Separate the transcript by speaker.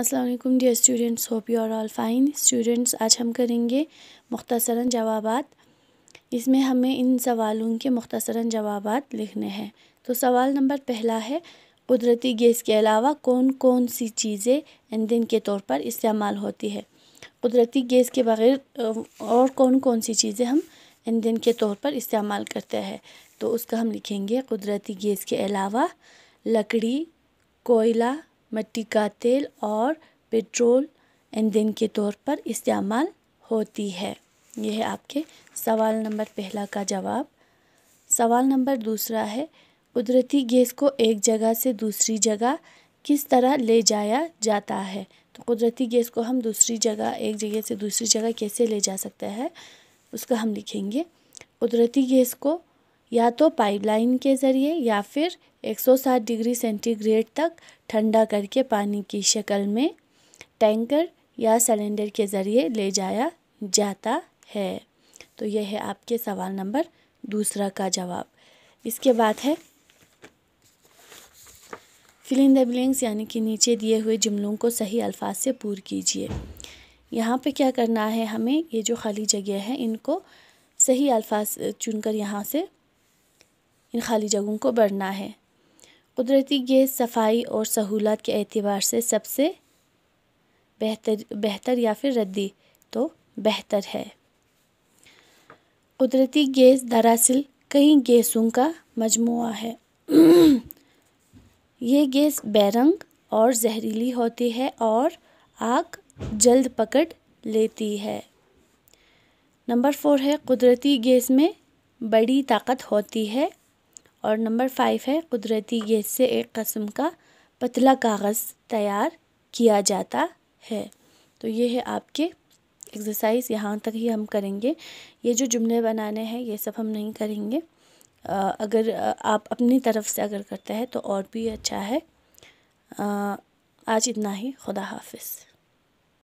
Speaker 1: Aslam dear students hope you are all fine students आज हम करेंगे मुख्तसरा जवाबात इसमें हमें इन सवालों के मुख्तसरा जवाबात लिखने हैं तो सवाल नंबर पहला है कुदरती गैस के अलावा कौन कौन सी चीज़ें ईंधन के तौर पर इस्तेमाल होती है कुदरती गैस के बगैर और कौन कौन सी चीज़ें हम ईंधन के तौर पर इस्तेमाल करते हैं तो उसका हम लिखेंगे कुदरती गैस के अलावा लकड़ी कोयला मिट्टी का तेल और पेट्रोल ईंधन के तौर पर इस्तेमाल होती है यह है आपके सवाल नंबर पहला का जवाब सवाल नंबर दूसरा है कुदरती गैस को एक जगह से दूसरी जगह किस तरह ले जाया जाता है तो कुदरती गैस को हम दूसरी जगह एक जगह से दूसरी जगह कैसे ले जा सकते हैं उसका हम लिखेंगे कुदरती गैस को या तो पाइपलाइन के ज़रिए या फिर 160 डिग्री सेंटीग्रेड तक ठंडा करके पानी की शक्ल में टैंकर या सिलेंडर के ज़रिए ले जाया जाता है तो यह है आपके सवाल नंबर दूसरा का जवाब इसके बाद है फिलिंग द ब्लैंक्स यानी कि नीचे दिए हुए जुमलों को सही अल्फाज से पूर कीजिए यहाँ पे क्या करना है हमें ये जो खाली जगह है इनको सही अल्फाज चुनकर यहाँ से इन खाली जगहों को भरना है कुदरती गैस सफाई और सहूलत के अतबार से सबसे बेहतर बेहतर या फिर रद्दी तो बेहतर है कुदरती गैस दरअसल कई गैसों का मजमू है ये गैस बैरंग और जहरीली होती है और आग जल्द पकड़ लेती है नंबर फोर है कुदरती गैस में बड़ी ताकत होती है और नंबर फाइव है कुदरती गैस से एक कस्म का पतला कागज़ तैयार किया जाता है तो ये है आपके एक्सरसाइज यहाँ तक ही हम करेंगे ये जो जुमले बनाने हैं ये सब हम नहीं करेंगे आ, अगर आप अपनी तरफ से अगर करते हैं तो और भी अच्छा है आ, आज इतना ही खुदा हाफिज़